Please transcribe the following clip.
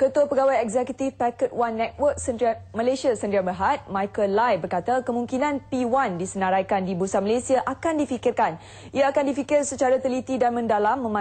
Ketua Pegawai Eksekutif Packet One Network Sendirian, Malaysia Sendirian Berhad, Michael Lai berkata kemungkinan P1 disenaraikan di Bursa Malaysia akan difikirkan. Ia akan difikir secara teliti dan mendalam